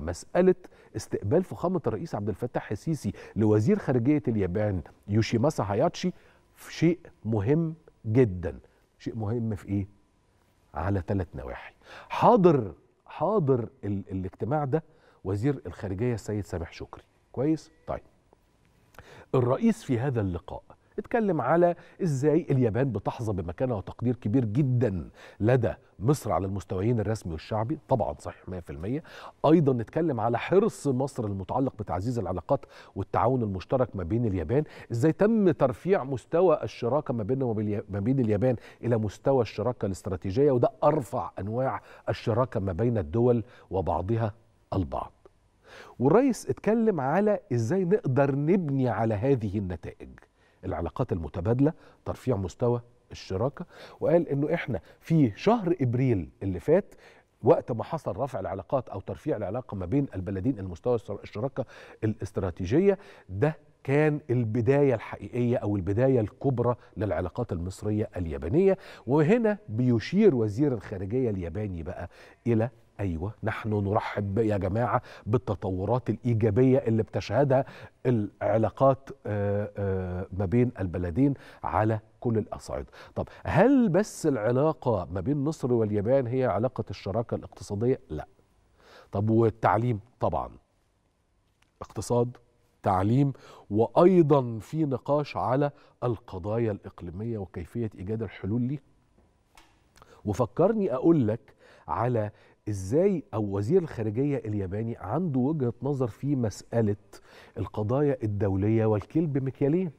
مسألة استقبال فخامة الرئيس عبد الفتاح السيسي لوزير خارجية اليابان يوشيماسا هاياتشي في شيء مهم جدا شيء مهم في ايه؟ على ثلاث نواحي حاضر حاضر ال الاجتماع ده وزير الخارجية السيد سامح شكري كويس؟ طيب الرئيس في هذا اللقاء اتكلم على ازاي اليابان بتحظى بمكانه وتقدير كبير جدا لدى مصر على المستويين الرسمي والشعبي طبعا صحيح 100% ايضا نتكلم على حرص مصر المتعلق بتعزيز العلاقات والتعاون المشترك ما بين اليابان ازاي تم ترفيع مستوى الشراكه ما بيننا وما بين اليابان الى مستوى الشراكه الاستراتيجيه وده ارفع انواع الشراكه ما بين الدول وبعضها البعض والرئيس اتكلم على ازاي نقدر نبني على هذه النتائج العلاقات المتبادله ترفيع مستوى الشراكه وقال انه احنا في شهر ابريل اللي فات وقت ما حصل رفع العلاقات او ترفيع العلاقه ما بين البلدين المستوى الشراكه الاستراتيجيه ده كان البداية الحقيقية أو البداية الكبرى للعلاقات المصرية اليابانية وهنا بيشير وزير الخارجية الياباني بقى إلى ايوه نحن نرحب يا جماعه بالتطورات الايجابيه اللي بتشهدها العلاقات آه، آه، ما بين البلدين على كل الاصعده. طب هل بس العلاقه ما بين مصر واليابان هي علاقه الشراكه الاقتصاديه؟ لا. طب والتعليم؟ طبعا. اقتصاد تعليم وايضا في نقاش على القضايا الاقليميه وكيفيه ايجاد الحلول ليه وفكرني اقول لك على ازاي او وزير الخارجيه الياباني عنده وجهه نظر في مساله القضايا الدوليه والكلب مكيالين